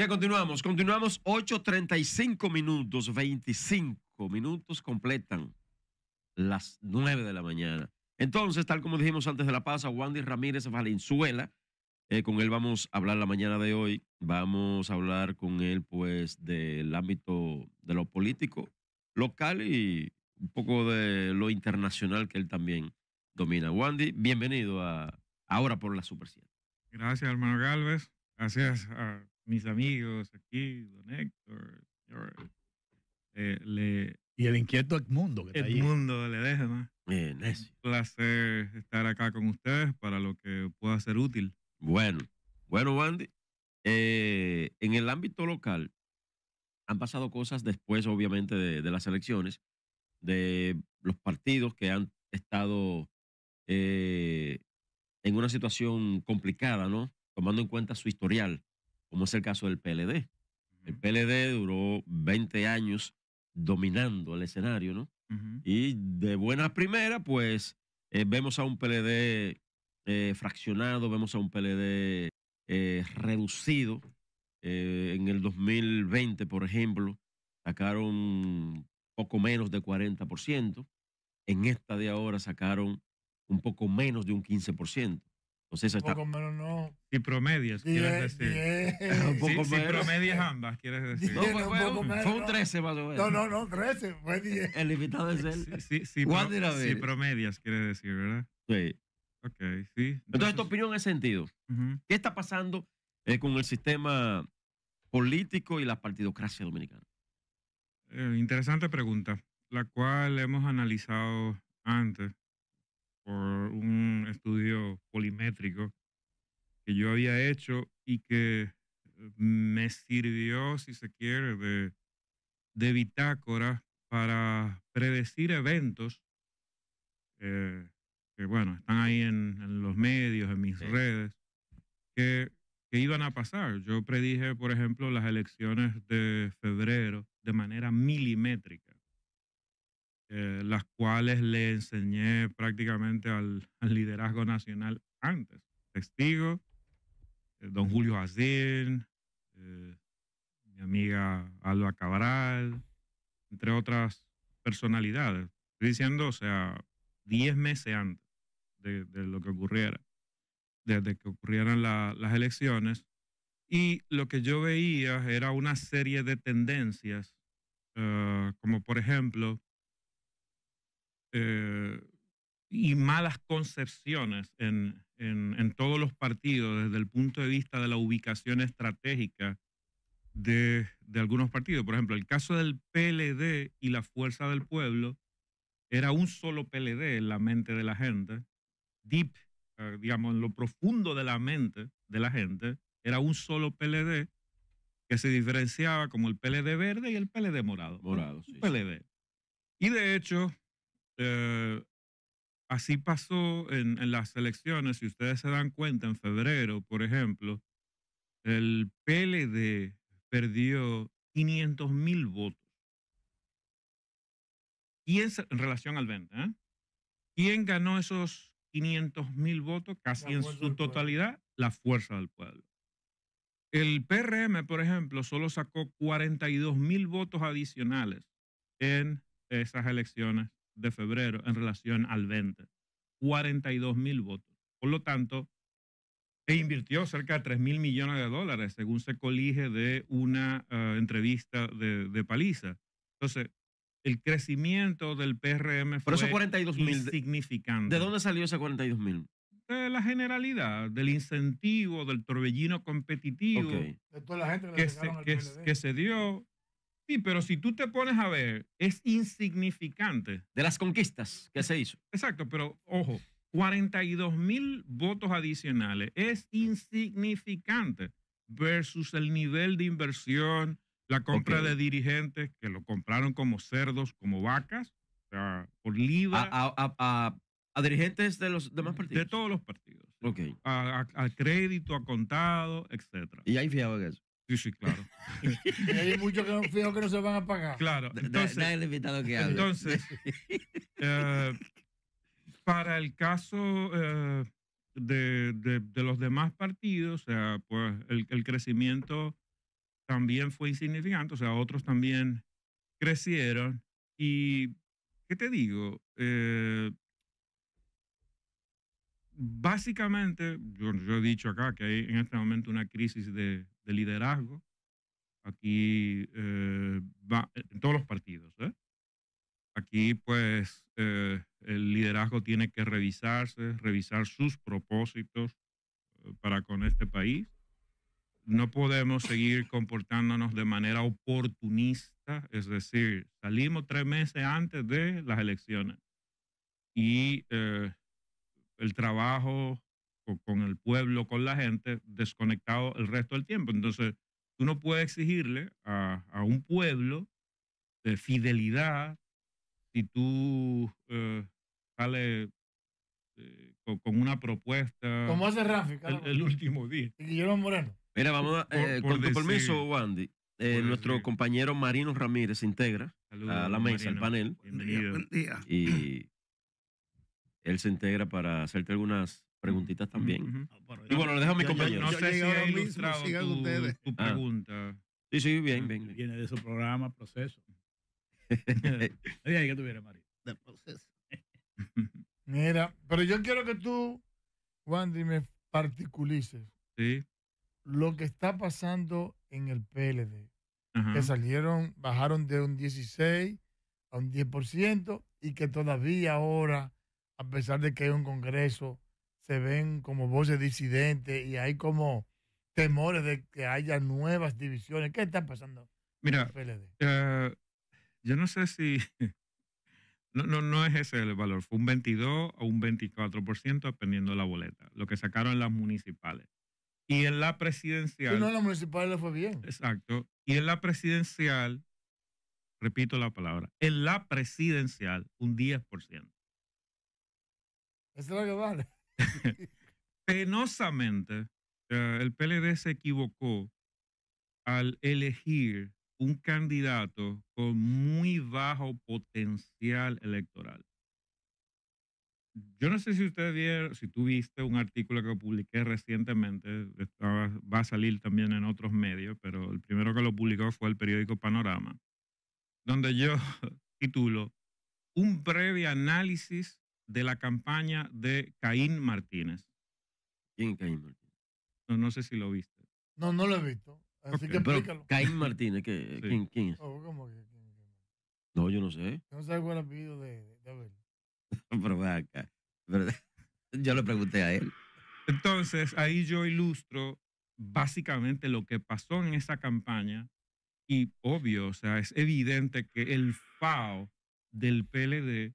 Ya continuamos, continuamos 8.35 minutos, 25 minutos completan las 9 de la mañana. Entonces, tal como dijimos antes de la pausa, Wandy Ramírez Valenzuela, eh, con él vamos a hablar la mañana de hoy, vamos a hablar con él pues del ámbito de lo político local y un poco de lo internacional que él también domina. Wandy, bienvenido a Ahora por la Super Gracias, hermano Galvez. Gracias a mis amigos aquí, don Héctor, eh, Y el inquieto Edmundo que está Edmundo le deja, ¿no? Eh, Un placer estar acá con ustedes para lo que pueda ser útil. Bueno, bueno, Wandy, eh, en el ámbito local han pasado cosas después, obviamente, de, las elecciones, de los partidos que han estado en una situación complicada, ¿no? Tomando en cuenta su historial como es el caso del PLD. El PLD duró 20 años dominando el escenario, ¿no? Y de buena primera, pues eh, vemos a un PLD eh, fraccionado, vemos a un PLD eh, reducido. en el 2020, por ejemplo, sacaron poco menos de 40%. En esta de ahora sacaron un poco menos de un 15% un poco está... menos Si promedias, quieres decir. si, promedias ambas, quieres decir. no, fue, un, 13 más No, no, no, 13, fue 10. El invitado es él. Sí, si promedias, quieres decir, ¿verdad? Sí. Ok, sí. Entonces, tu opinión es sentido. ¿Qué está pasando eh, con el sistema político y la partidocracia dominicana? Eh, interesante pregunta, la cual hemos analizado antes por un estudio polimétrico que yo había hecho y que eh, me sirvió, si se quiere, de, bitácora para predecir eventos eh, que, bueno, están ahí en, los medios, en mis redes, que iban a pasar. Yo predije, por ejemplo, las elecciones de febrero de manera milimétrica. Eh, las cuales le enseñé prácticamente al, liderazgo nacional antes. Testigo, eh, don Julio Azín, eh, mi amiga Alba Cabral, entre otras personalidades. diciendo, o sea, 10 meses antes de, lo que ocurriera, desde que ocurrieran las elecciones. Y lo que yo veía era una serie de tendencias, como por ejemplo, eh, y malas concepciones en, en, todos los partidos desde el punto de vista de la ubicación estratégica de, de algunos partidos. Por ejemplo, el caso del PLD y la Fuerza del Pueblo era un solo PLD en la mente de la gente, deep, eh, digamos, en lo profundo de la mente de la gente, era un solo PLD que se diferenciaba como el PLD verde y el PLD morado. Morado, sí. PLD. Y de hecho, eh, así pasó en, las elecciones, si ustedes se dan cuenta, en febrero, por ejemplo, el PLD perdió 500 mil votos. ¿Quién, en relación al 20, eh? ¿quién ganó esos 500 mil votos? Casi en su totalidad, la fuerza del pueblo. El PRM, por ejemplo, solo sacó 42 mil votos adicionales en esas elecciones de febrero en relación al 20. 42 mil votos. Por lo tanto, se invirtió cerca de 3 mil millones de dólares, según se colige de una eh, entrevista de, Paliza. Entonces, el crecimiento del PRM fue insignificante. ¿De dónde salió ese 42 mil? De la generalidad, del incentivo, del torbellino competitivo que, se, que, que se dio Sí, pero si tú te pones a ver, es insignificante. De las conquistas que se hizo. Exacto, pero ojo, 42 mil votos adicionales es insignificante versus el nivel de inversión, la compra de dirigentes que lo compraron como cerdos, como vacas, o sea, por libra. A, dirigentes de los demás partidos. De todos los partidos. Ok. A, crédito, a contado, etcétera. Y hay fiado en eso. Sí, sí, claro. hay muchos que no, se van a pagar. Claro. Entonces, eh, para el caso eh, de, los demás partidos, o sea, pues el, crecimiento también fue insignificante, o sea, otros también crecieron. Y, ¿qué te digo? Eh, básicamente, yo, he dicho acá que hay en este momento una crisis de, de liderazgo aquí eh, va, en todos los partidos. ¿eh? Aquí pues eh, el liderazgo tiene que revisarse, revisar sus propósitos para con este país. No podemos seguir comportándonos de manera oportunista, es decir, salimos tres meses antes de las elecciones y el trabajo con, el pueblo, con la gente, desconectado el resto del tiempo. Entonces, tú no puedes exigirle a, un pueblo de fidelidad si tú eh, sales eh, con, una propuesta. Como hace Rafa el, último día. Mira, vamos a, eh, con tu permiso, Wandy. nuestro compañero Marino Ramírez se integra a la mesa, al panel. Bienvenido. Buen día. Y él se integra para hacerte algunas preguntitas también. Ah, y bueno, lo dejo a mis compañeros. no sé si tu, ah. pregunta. Sí, sí, bien, bien, Viene de su programa, Proceso. Mira, pero yo quiero que tú, Wandy, me particulices. Sí. Lo que está pasando en el PLD. Que salieron, bajaron de un 16 a un 10% y que todavía ahora, a pesar de que hay un Congreso se ven como voces disidentes y hay como temores de que haya nuevas divisiones. ¿Qué está pasando? Mira, eh, yo no sé si... No, no, no es ese el valor, fue un 22 o un 24% dependiendo de la boleta, lo que sacaron las municipales. Y en la presidencial... no, la municipal le fue bien. Exacto. Y en la presidencial, repito la palabra, en la presidencial un 10%. Eso es lo que vale. Penosamente, eh, el PLD se equivocó al elegir un candidato con muy bajo potencial electoral. Yo no sé si ustedes vieron, si tú viste un artículo que publiqué recientemente, va a salir también en otros medios, pero el primero que lo publicó fue el periódico Panorama, donde yo titulo Un breve análisis de la campaña de Caín Martínez. ¿Quién Caín Martínez? No, no sé si lo viste. No, no lo he visto. Así que explícalo. Caín Martínez, oh, que ¿quién, es? que, No, yo no sé. No sé cuál ha de, de, Pero va acá. yo le pregunté a él. Entonces, ahí yo ilustro básicamente lo que pasó en esa campaña y obvio, o sea, es evidente que el FAO del PLD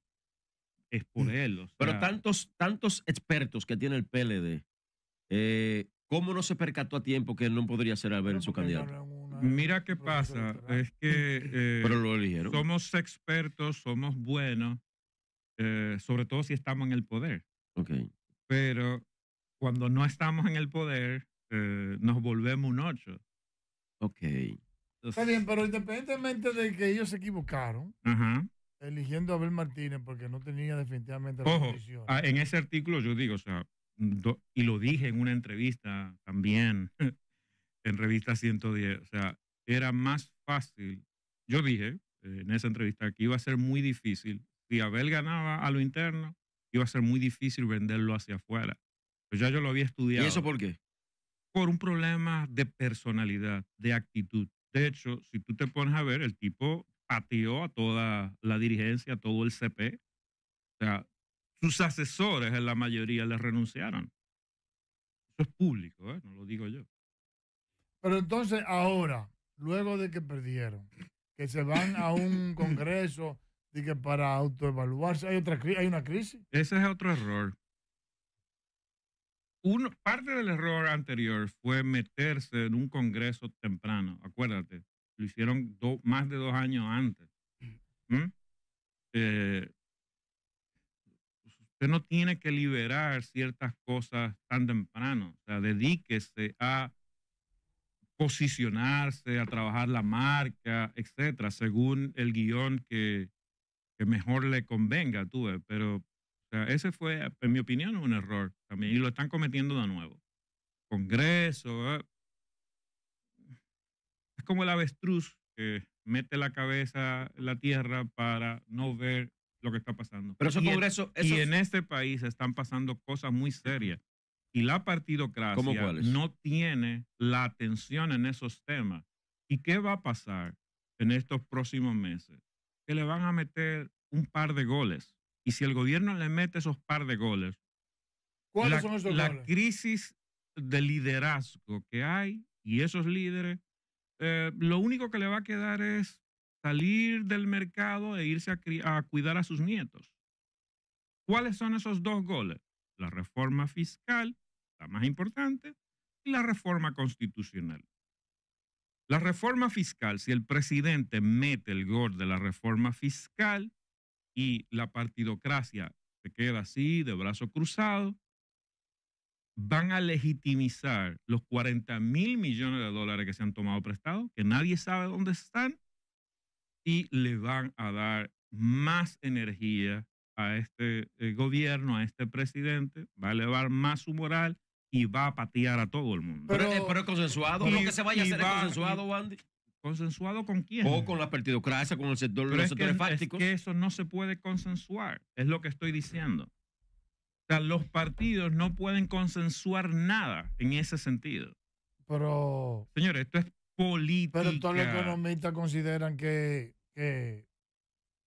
exponerlos. Pero tantos, tantos expertos que tiene el PLD, eh, ¿cómo no se percató a tiempo que él no podría ser ver su candidato? Mira qué pasa, es que eh, Pero somos expertos, somos buenos, eh, sobre todo si estamos en el poder. Okay. Pero cuando no estamos en el poder, nos volvemos un ocho. Está bien, pero independientemente de que ellos se equivocaron, eligiendo a Abel Martínez porque no tenía definitivamente la Ojo, ah, en ese artículo yo digo, o sea, y lo dije en una entrevista también, en revista 110, o sea, era más fácil, yo dije eh, en esa entrevista que iba a ser muy difícil, si Abel ganaba a lo interno, iba a ser muy difícil venderlo hacia afuera. pues ya yo lo había estudiado. ¿Y eso por qué? Por un problema de personalidad, de actitud. De hecho, si tú te pones a ver, el tipo pateó a toda la dirigencia, a todo el CP. O sea, sus asesores en la mayoría le renunciaron. Eso es público, ¿eh? no lo digo yo. Pero entonces ahora, luego de que perdieron, que se van a un congreso y que para autoevaluarse hay otra hay una crisis. Ese es otro error. Uno, parte del error anterior fue meterse en un congreso temprano, acuérdate lo hicieron más de dos años antes. ¿Mm? Eh, usted no tiene que liberar ciertas cosas tan temprano. O sea, dedíquese a posicionarse, a trabajar la marca, etcétera, según el guión que, mejor le convenga, tú Pero ese fue, en mi opinión, un error también. Y lo están cometiendo de nuevo. Congreso, ¿eh? como el avestruz que mete la cabeza en la tierra para no ver lo que está pasando. Pero eso y, en, este país están pasando cosas muy serias. Y la partidocracia no tiene la atención en esos temas. ¿Y qué va a pasar en estos próximos meses? Que le van a meter un par de goles. Y si el gobierno le mete esos par de goles, ¿cuáles son esos La crisis de liderazgo que hay y esos líderes eh, lo único que le va a quedar es salir del mercado e irse a, a cuidar a sus nietos. ¿Cuáles son esos dos goles? La reforma fiscal, la más importante, y la reforma constitucional. La reforma fiscal, si el presidente mete el gol de la reforma fiscal y la partidocracia se queda así, de brazo cruzado, van a legitimizar los 40 mil millones de dólares que se han tomado prestados, que nadie sabe dónde están, y le van a dar más energía a este eh, gobierno, a este presidente, va a elevar más su moral y va a patear a todo el mundo. Pero, eh, es consensuado, ¿Lo que se vaya a hacer es consensuado, Wandy. ¿Consensuado con quién? O con la partidocracia, con el sector, los sectores fácticos. Es que eso no se puede consensuar, es lo que estoy diciendo. O sea, los partidos no pueden consensuar nada en ese sentido. Pero. Señores, esto es político. Pero todos los economistas consideran que,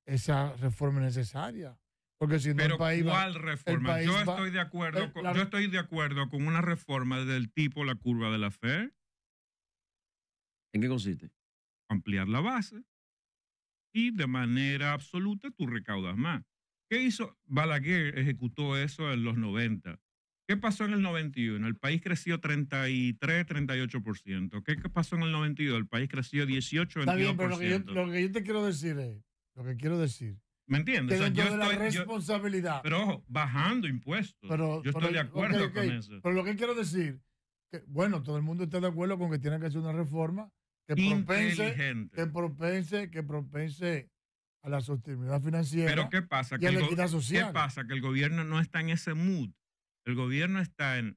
esa reforma es necesaria. Porque si no Pero país reforma? yo, estoy de acuerdo eh, yo estoy de acuerdo con una reforma del tipo la curva de la fe. ¿En qué consiste? Ampliar la base y de manera absoluta tú recaudas más. ¿Qué hizo? Balaguer ejecutó eso en los 90. ¿Qué pasó en el 91? El país creció 33, 38%. ¿Qué pasó en el 92? El país creció 18, 22%. Está bien, pero lo que, yo, te quiero decir es, lo que quiero decir, ¿Me entiendes? de la responsabilidad. pero ojo, bajando impuestos. yo estoy de acuerdo con eso. Pero lo que quiero decir, que, bueno, todo el mundo está de acuerdo con que tienen que hacer una reforma que propense, que propense, que propense la sostenibilidad financiera. Pero ¿qué pasa? Y la equidad social. ¿Qué pasa? Que el gobierno no está en ese mood. El gobierno está en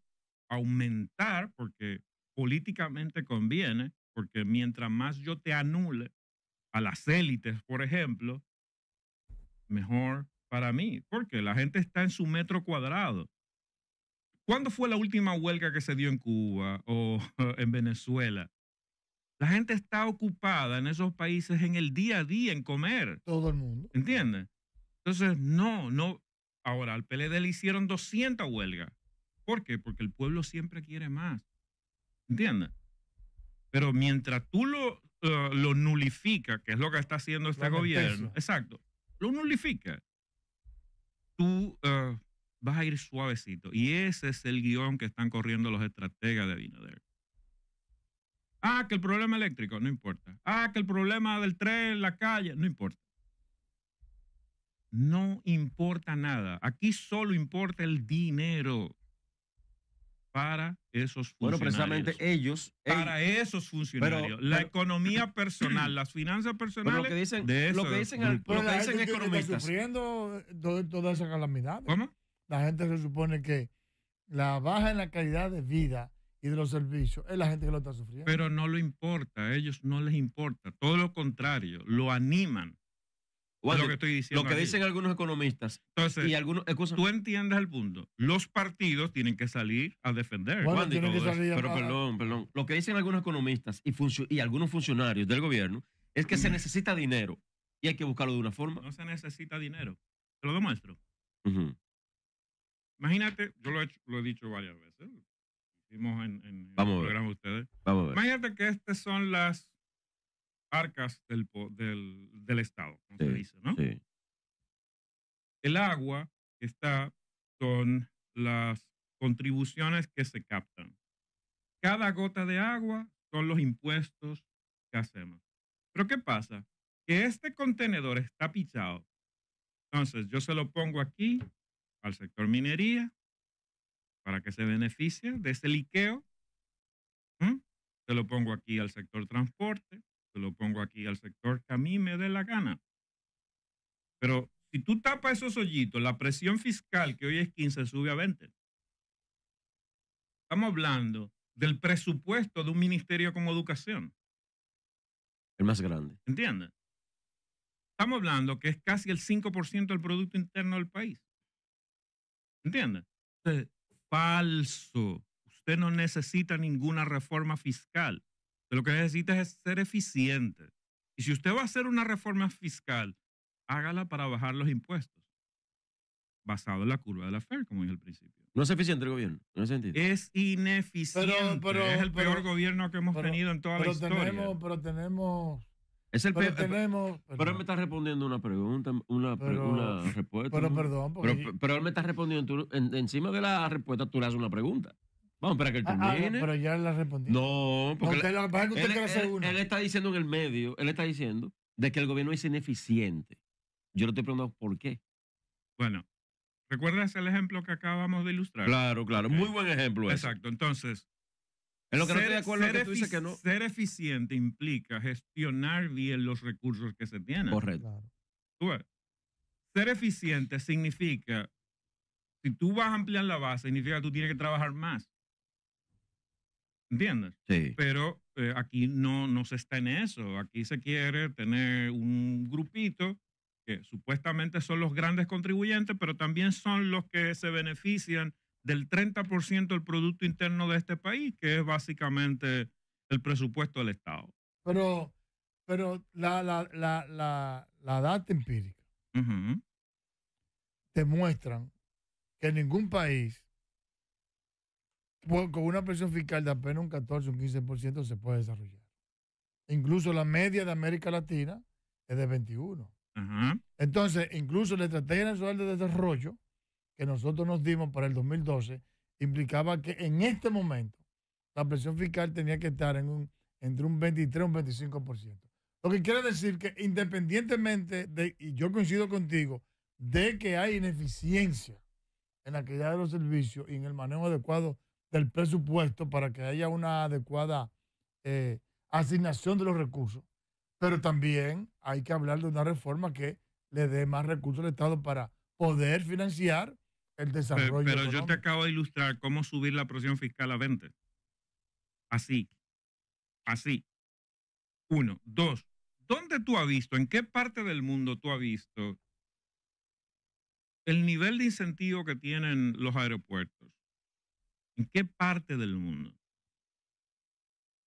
aumentar porque políticamente conviene, porque mientras más yo te anule a las élites, por ejemplo, mejor para mí, porque la gente está en su metro cuadrado. ¿Cuándo fue la última huelga que se dio en Cuba o en Venezuela? La gente está ocupada en esos países en el día a día en comer. Todo el mundo. ¿Entiendes? Entonces, no, no. Ahora, al PLD le hicieron 200 huelgas. ¿Por qué? Porque el pueblo siempre quiere más. ¿Entiendes? Pero mientras tú lo, eh, lo nulifica, que es lo que está haciendo este gobierno, exacto, lo nulifica, tú eh, vas a ir suavecito. Y ese es el guión que están corriendo los estrategas de Abinader. Ah, que el problema eléctrico, no importa. Ah, que el problema del tren, la calle, no importa. No importa nada. Aquí solo importa el dinero para esos funcionarios. Bueno, precisamente ellos. Para esos funcionarios. la economía personal, las finanzas personales. Lo que dicen, de lo que dicen, lo que dicen economistas. Está sufriendo toda esa calamidad. ¿Cómo? La gente se supone que la baja en la calidad de vida y de los servicios. Es la gente que lo está sufriendo. Pero no lo importa, a ellos no les importa. Todo lo contrario, lo animan. lo que dicen algunos economistas. Entonces, y algunos, tú entiendes el punto. Los partidos tienen que salir a defender. pero perdón, perdón. Lo que dicen algunos economistas y, algunos funcionarios del gobierno es que se necesita dinero y hay que buscarlo de una forma. No se necesita dinero. Te lo demuestro. Imagínate, yo lo he, lo he dicho varias veces en, Vamos ustedes. Vamos a ver. Imagínate que estas son las arcas del, del, del Estado, como se dice, ¿no? Sí. El agua está con las contribuciones que se captan. Cada gota de agua son los impuestos que hacemos. Pero ¿qué pasa? Que este contenedor está pichado. Entonces, yo se lo pongo aquí al sector minería, para que se beneficie de ese liqueo. Se lo pongo aquí al sector transporte, se lo pongo aquí al sector que a mí me dé la gana. Pero si tú tapas esos hoyitos, la presión fiscal que hoy es 15 sube a 20. Estamos hablando del presupuesto de un ministerio como educación. El más grande. ¿Entiendes? Estamos hablando que es casi el 5% del Producto Interno del país. ¿Entiendes? Falso. Usted no necesita ninguna reforma fiscal. lo que necesita es ser eficiente. Y si usted va a hacer una reforma fiscal, hágala para bajar los impuestos, basado en la curva de la FER, como dije al principio. No es eficiente el gobierno, sentido. Es ineficiente. Pero, es el peor gobierno que hemos tenido en toda la historia. Tenemos, pero tenemos es el pero pero, él me está respondiendo una pregunta, una, respuesta. Pero perdón. Porque... Pero, él me está respondiendo, encima de la respuesta tú le haces una pregunta. Vamos para que él ah, ah, termine. pero ya la respondió No, porque él, está diciendo en el medio, él está diciendo de que el gobierno es ineficiente. Yo le estoy preguntando por qué. Bueno, ¿recuerdas el ejemplo que acabamos de ilustrar? Claro, claro. Muy buen ejemplo. Exacto. Entonces, que ser, no Ser eficiente implica gestionar bien los recursos que se tienen. Correcto. ser eficiente significa, si tú vas a ampliar la base, significa que tú tienes que trabajar más. ¿Entiendes? Sí. Pero eh, aquí no, no se está en eso. Aquí se quiere tener un grupito que supuestamente son los grandes contribuyentes, pero también son los que se benefician del 30% del Producto Interno de este país, que es básicamente el presupuesto del Estado. Pero, pero la, la, data empírica demuestra que ningún país con una presión fiscal de apenas un 14 un 15% se puede desarrollar. Incluso la media de América Latina es de 21. Entonces, incluso la Estrategia Nacional de Desarrollo que nosotros nos dimos para el 2012 implicaba que en este momento la presión fiscal tenía que estar en un, entre un 23 y un 25%. Lo que quiere decir que independientemente de, y yo coincido contigo, de que hay ineficiencia en la calidad de los servicios y en el manejo adecuado del presupuesto para que haya una adecuada eh, asignación de los recursos, pero también hay que hablar de una reforma que le dé más recursos al Estado para poder financiar pero, pero yo te acabo de ilustrar cómo subir la presión fiscal a 20. Así. Así. Uno. Dos. ¿Dónde tú has visto, en qué parte del mundo tú has visto el nivel de incentivo que tienen los aeropuertos? ¿En qué parte del mundo?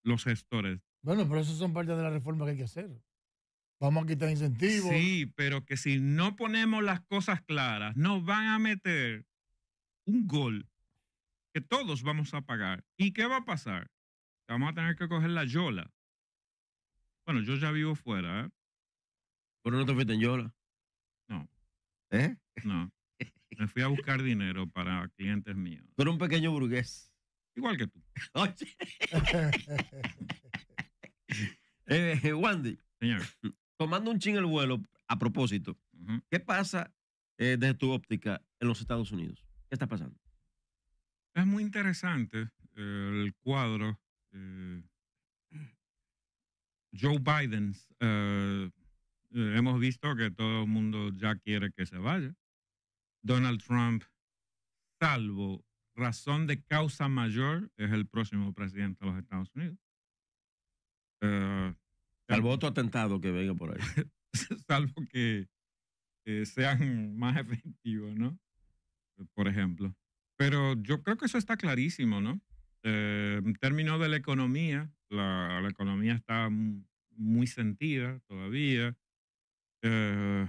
Los gestores. Bueno, pero eso son parte de la reforma que hay que hacer. Vamos a quitar incentivos. Sí, pero que si no ponemos las cosas claras, nos van a meter un gol que todos vamos a pagar. ¿Y qué va a pasar? Vamos a tener que coger la yola. Bueno, yo ya vivo fuera, ¿eh? ¿Pero no te fuiste en yola? No. ¿Eh? No. Me fui a buscar dinero para clientes míos. Pero un pequeño burgués. Igual que tú. Oye. Eh, eh, Wandy. Señor tomando un chin el vuelo, a propósito, ¿qué pasa eh, desde tu óptica en los Estados Unidos? ¿Qué está pasando? Es muy interesante eh, el cuadro. Eh, Joe Biden, hemos visto que todo el mundo ya quiere que se vaya. Donald Trump, salvo razón de causa mayor, es el próximo presidente de los Estados Unidos. Salvo otro atentado que venga por ahí. Salvo que eh, sean más efectivos, ¿no? Por ejemplo. Pero yo creo que eso está clarísimo, ¿no? Eh, en términos de la economía, la, economía está muy sentida todavía. Eh,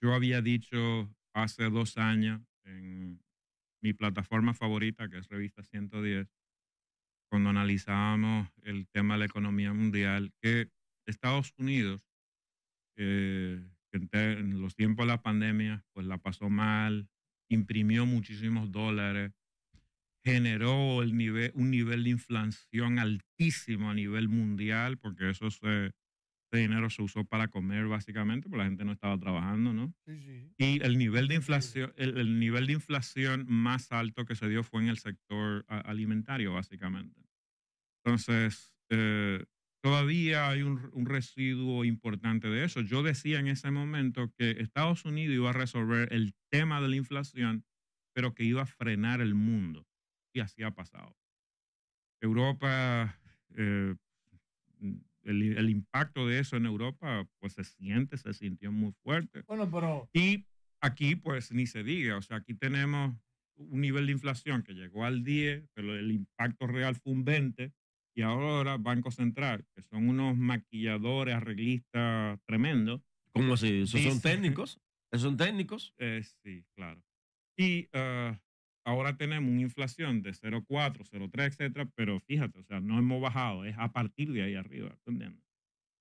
yo había dicho hace dos años en mi plataforma favorita, que es Revista 110, cuando analizábamos el tema de la economía mundial, que Estados Unidos, eh, en los tiempos de la pandemia, pues la pasó mal, imprimió muchísimos dólares, generó el nivel, un nivel de inflación altísimo a nivel mundial, porque eso ese dinero se usó para comer básicamente, porque la gente no estaba trabajando, ¿no? Y el nivel de inflación, el, nivel de inflación más alto que se dio fue en el sector alimentario, básicamente. Entonces, eh, todavía hay un, residuo importante de eso. Yo decía en ese momento que Estados Unidos iba a resolver el tema de la inflación, pero que iba a frenar el mundo. Y así ha pasado. Europa, eh, el, impacto de eso en Europa, pues se siente, se sintió muy fuerte. Y aquí, pues ni se diga, o sea, aquí tenemos un nivel de inflación que llegó al 10, pero el impacto real fue un 20 y ahora Banco Central, que son unos maquilladores, arreglistas tremendos. ¿Cómo así? ¿Esos son técnicos? ¿Esos son técnicos? Eh, sí, claro. Y eh, ahora tenemos una inflación de 0,4, 0,3, etcétera, pero fíjate, o sea, no hemos bajado, es a partir de ahí arriba, ¿entiendes?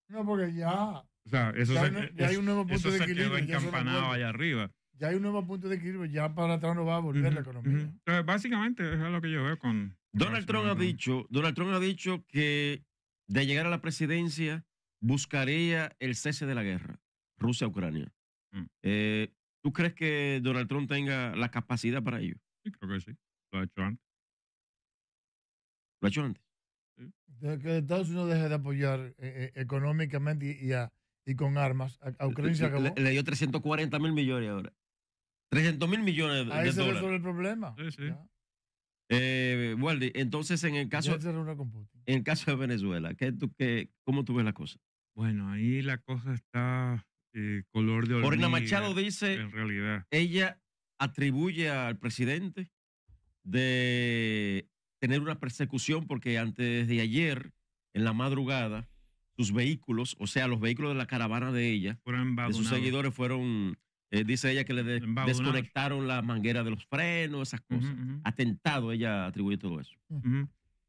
No, porque ya. O sea, eso ya, hay un nuevo punto de equilibrio. quedó encampanado allá arriba ya hay un nuevo punto de equilibrio, ya para atrás no va a volver la economía. Eh, básicamente es lo que yo veo con... Donald Trump, ha dicho, Donald Trump ha dicho que de llegar a la presidencia buscaría el cese de la guerra, Rusia-Ucrania. Mm. Eh, ¿Tú crees que Donald Trump tenga la capacidad para ello? Sí, creo que sí. Lo ha hecho antes. ¿Lo ha hecho antes? De que Estados Unidos deje de apoyar eh, económicamente y, con armas a, Ucrania. Le, le, dio 340 mil millones ahora. 300 mil millones de, Ahí se Resuelve el problema. Sí, sí. Eh, entonces en el caso en el caso de Venezuela, ¿qué, ¿cómo tú ves la cosa? Bueno, ahí la cosa está eh, color de hormiga. Machado dice, en realidad, ella atribuye al presidente de tener una persecución porque antes de ayer, en la madrugada, sus vehículos, o sea, los vehículos de la caravana de ella, de sus seguidores fueron eh, dice ella que le desconectaron la manguera de los frenos, esas cosas. Atentado, ella atribuye todo eso.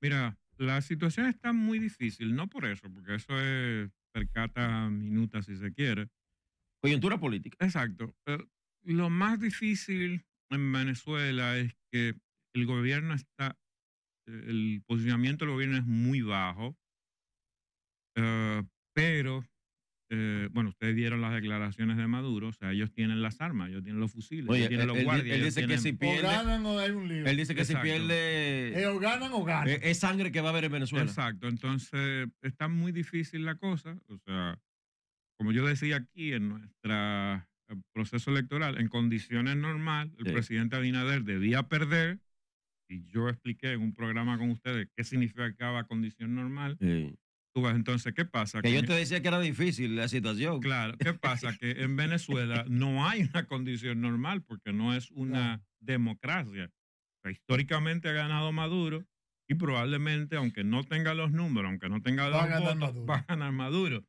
Mira, la situación está muy difícil, no por eso, porque eso es percata minuta si se quiere. Coyuntura política. Exacto. Eh, lo más difícil en Venezuela es que el gobierno está, eh, el posicionamiento del gobierno es muy bajo, pero eh, bueno, ustedes dieron las declaraciones de Maduro, o sea, ellos tienen las armas, ellos tienen los fusiles, ellos tienen eh, los guardias. Él dice que pierde. O ganan o hay un lío. Él dice que si pierde. Eh, ganan o ganan. Es, sangre que va a haber en Venezuela. Exacto, entonces está muy difícil la cosa. O sea, como yo decía aquí en nuestro proceso electoral, en condiciones normales, el presidente Abinader debía perder. Y yo expliqué en un programa con ustedes qué significaba condición normal entonces, ¿qué pasa? Que, yo te decía que era difícil la situación. Claro, ¿qué pasa? que en Venezuela no hay una condición normal porque no es una democracia. históricamente ha ganado Maduro y probablemente, aunque no tenga los números, aunque no tenga los va va a ganar Maduro.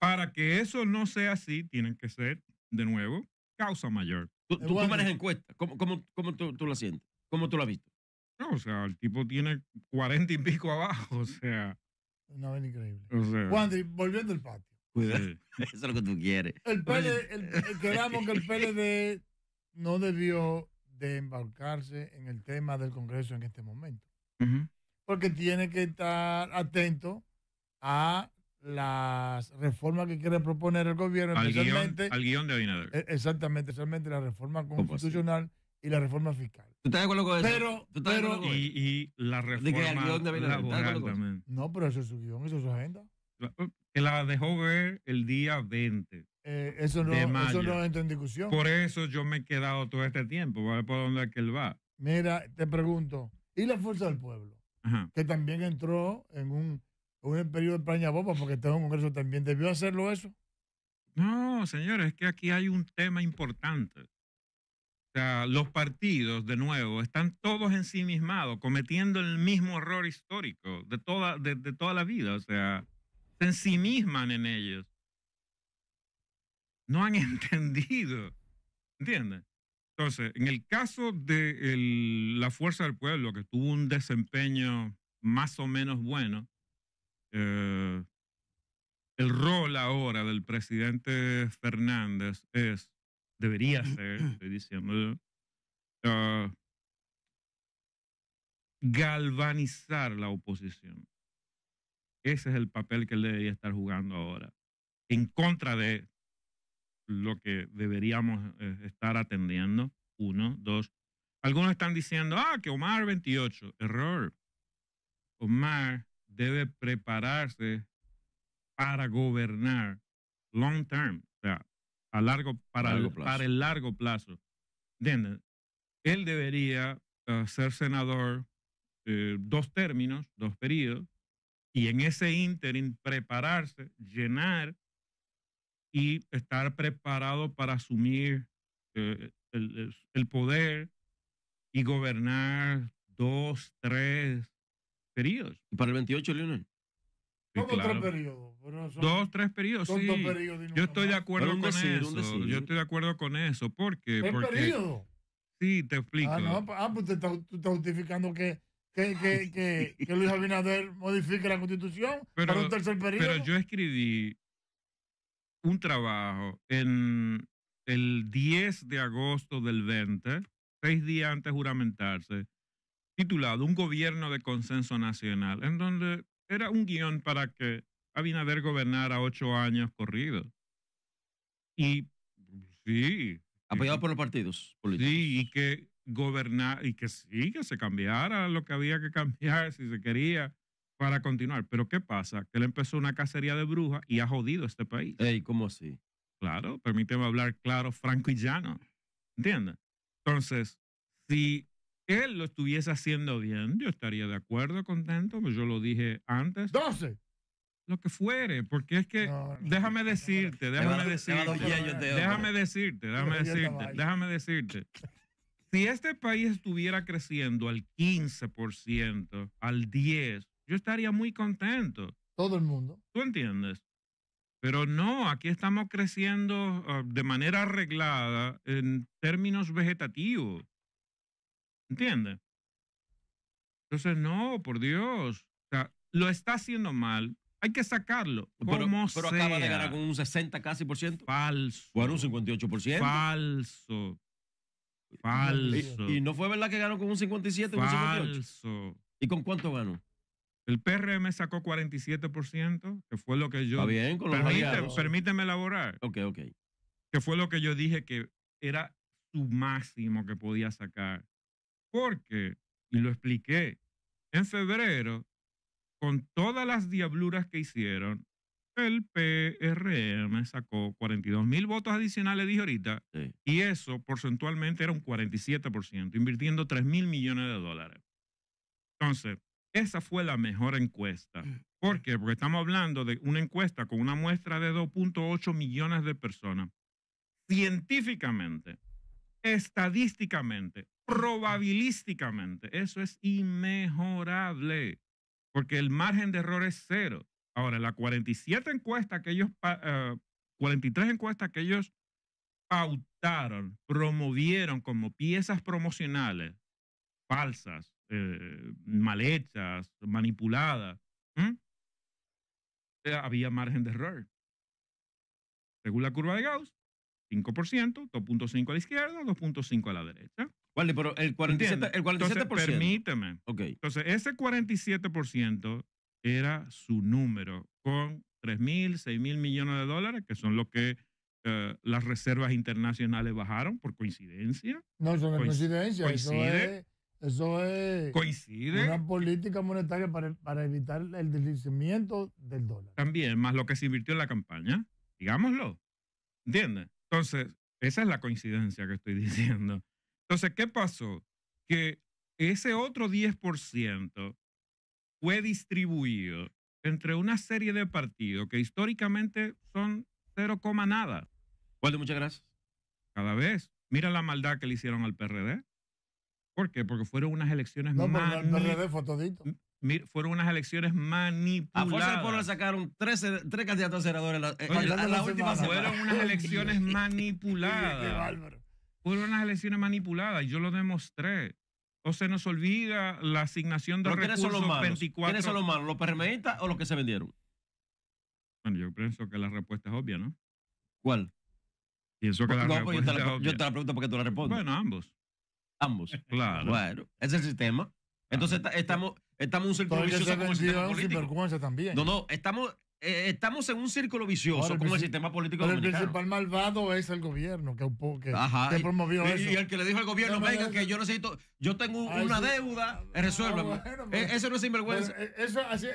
Para que eso no sea así, tienen que ser, de nuevo, causa mayor. Tú, tú, tú encuestas. ¿Cómo, cómo, cómo tú, tú la sientes? ¿Cómo tú lo has visto? No, o sea, el tipo tiene cuarenta y pico abajo, o sea una vez increíble. Juan, volviendo al patio. Cuidado. Eso es lo que tú quieres. El PLD, que el PLD no debió de embarcarse en el tema del Congreso en este momento. Porque tiene que estar atento a las reformas que quiere proponer el gobierno. Al, al guión de Abinader. E, exactamente, especialmente la reforma constitucional y la reforma fiscal. ¿Tú estás de acuerdo con eso? Pero, pero y, y la reforma también. no, pero eso es su guión, eso es su agenda. Que la dejó ver el día 20. Eh, eso, no, eso no entra en discusión. Por eso yo me he quedado todo este tiempo, ver Por dónde es que él va. Mira, te pregunto, ¿y la fuerza del pueblo? Que también entró en un, un periodo de paña boba porque tengo un congreso también. ¿Debió hacerlo eso? No, señores, es que aquí hay un tema importante sea, los partidos, de nuevo, están todos ensimismados, cometiendo el mismo error histórico de toda, de, toda la vida. O sea, se ensimisman en ellos. No han entendido. ¿Entienden? Entonces, en el caso de la Fuerza del Pueblo, que tuvo un desempeño más o menos bueno, eh, el rol ahora del presidente Fernández es debería ser, estoy diciendo, ah, galvanizar la oposición. Ese es el papel que él debería estar jugando ahora, en contra de lo que deberíamos eh, estar atendiendo. Uno, dos. Algunos están diciendo, ah, que Omar 28, error. Omar debe prepararse para gobernar long term largo, para, el, largo plazo. Él debería eh, ser senador eh, dos términos, dos periodos, y en ese ínterin prepararse, llenar y estar preparado para asumir eh, el, poder y gobernar dos, tres periodos. para el 28, Leonel? ¿Dos o tres periodos? dos, tres periodos, sí. yo estoy de acuerdo con eso. yo estoy de acuerdo con eso. ¿Por ¿Tres Porque, Sí, te explico. Ah, ah pues te estás justificando que que, Luis Abinader modifique la constitución para un tercer periodo. Pero yo escribí un trabajo en el 10 de agosto del 20, seis días antes de juramentarse, titulado Un gobierno de consenso nacional, en donde era un guión para que Abinader gobernara ocho años corridos. Y sí. Apoyado por los partidos políticos. Sí, y que gobernara y que sí, que se cambiara lo que había que cambiar si se quería para continuar. Pero ¿qué pasa? Que él empezó una cacería de brujas y ha jodido este país. Ey, ¿cómo así? Claro, permíteme hablar claro, franco y llano. ¿Entiendes? Entonces, si él lo estuviese haciendo bien, yo estaría de acuerdo contento. tanto, pues yo lo dije antes. ¡12! Lo que fuere, porque es que déjame decirte, déjame decirte, déjame decirte, déjame decirte, déjame decirte. Si este país estuviera creciendo al 15%, al 10%, yo estaría muy contento. Todo el mundo. ¿Tú entiendes? Pero no, aquí estamos creciendo ah, de manera arreglada en términos vegetativos. ¿Entiendes? Entonces, no, por Dios. O sea, lo está haciendo mal. Hay que sacarlo. Pero, pero acaba de ganar con un 60 casi por ciento. Falso. fue un 58 por ciento. Falso. Falso. Y, no fue verdad que ganó con un 57 un 58. Falso. ¿Y con cuánto ganó? El PRM sacó 47%, que fue lo que yo... Está bien, con los Permíteme elaborar. Ok, ok. Que fue lo que yo dije que era su máximo que podía sacar. Porque, y lo expliqué, en febrero, con todas las diabluras que hicieron, el PRM sacó 42 mil votos adicionales, dije ahorita, y eso porcentualmente era un 47%, invirtiendo 3 mil millones de dólares. Entonces, esa fue la mejor encuesta. Mm, ¿Por mm. qué? Porque estamos hablando de una encuesta con una muestra de 2.8 millones de personas. Científicamente, estadísticamente, probabilísticamente. Eso es inmejorable, porque el margen de error es cero. Ahora, la 47 encuestas que ellos, 43 eh, encuestas que ellos pautaron, promovieron como piezas promocionales falsas, eh, mal hechas, manipuladas, eh, había margen de error. Según la curva de Gauss, 5%, 2.5 a la izquierda, 2.5 a la derecha. ¿Cuál? pero el 47%. Entonces, permíteme. Entonces, ese 47% era su número con 3 mil, 6 mil millones de dólares, que son lo que eh, las reservas internacionales bajaron por coincidencia. No, eso no es coincidencia. Coincide. Eso es... Eso es Coincide. una política monetaria para, para evitar el deslizamiento del dólar. También, más lo que se invirtió en la campaña, digámoslo. ¿Entiendes? Entonces, esa es la coincidencia que estoy diciendo. Entonces, ¿qué pasó? Que ese otro 10% fue distribuido entre una serie de partidos que históricamente son 0, nada. Waldo, muchas gracias. Cada vez. Mira la maldad que le hicieron al PRD. ¿Por qué? Porque fueron unas elecciones no, el PRD Fueron unas elecciones manipuladas. A fuerza del pueblo sacaron tres, candidatos a senadores la, la, última semana. Fueron unas elecciones manipuladas fueron las elecciones manipuladas y yo lo demostré. O se nos olvida la asignación de recursos son los malos? 24. ¿Quiénes son los malos? ¿Los permeistas o los que se vendieron? Bueno, yo pienso que la respuesta es obvia, ¿no? ¿Cuál? Pienso que la respuesta yo te la, obvia. Yo te la pregunto porque tú la respondes. Bueno, ambos. Ambos. Claro. Bueno, es el sistema. Entonces estamos, en un servicio vicioso como el sistema político. también. No, no, estamos eh, estamos en un círculo vicioso Como con el, sistema político pero El principal malvado es el gobierno que, que, promovió eso. Y el que le dijo al gobierno, venga, que yo necesito, yo tengo ah, una deuda, ah, ah, resuélveme. E-, eso pues, no es sinvergüenza. Pues, e-, eso, así,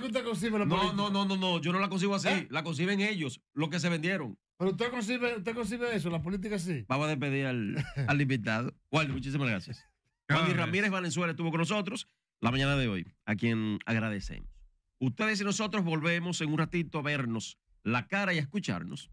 que usted concibe no, No, no, no, no, yo no la concibo así. ¿Eh? La conciben ellos, los que se vendieron. Pero usted concibe, usted eso, la política sí. Vamos a despedir al, invitado. Waldo, muchísimas gracias. Juan Ramírez Valenzuela estuvo con nosotros la mañana de hoy, a quien agradecemos. Ustedes y nosotros volvemos en un ratito a vernos la cara y a escucharnos.